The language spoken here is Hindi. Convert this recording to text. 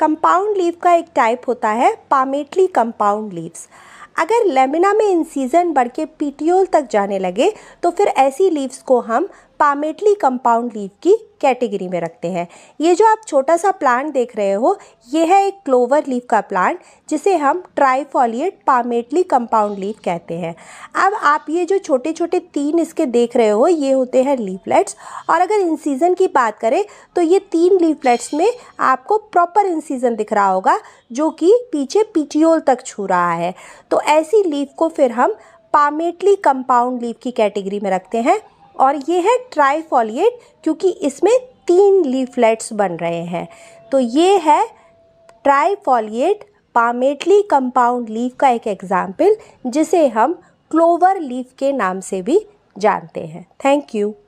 कंपाउंड लीव का एक टाइप होता है पामेटली कंपाउंड लीव्स अगर लेमिना में इंसीजन बढ़ के पीटियोल तक जाने लगे तो फिर ऐसी लीव्स को हम पामेटली कंपाउंड लीव की कैटेगरी में रखते हैं ये जो आप छोटा सा प्लांट देख रहे हो ये है एक क्लोवर लीफ का प्लांट जिसे हम ट्राईफॉलिएट पामेटली कंपाउंड लीव कहते हैं अब आप ये जो छोटे छोटे तीन इसके देख रहे हो ये होते हैं लीफलेट्स और अगर इंसीजन की बात करें तो ये तीन लीफलेट्स में आपको प्रॉपर इंसीजन दिख रहा होगा जो कि पीछे पीटियोल तक छू रहा है तो ऐसी लीफ को फिर हम पामेटली कंपाउंड लीव की कैटेगरी में रखते हैं और ये है ट्राईफॉलिएट क्योंकि इसमें तीन लीफलेट्स बन रहे हैं तो ये है ट्राईफॉलिएट पामेटली कंपाउंड लीफ का एक एग्ज़ाम्पल जिसे हम क्लोवर लीफ के नाम से भी जानते हैं थैंक यू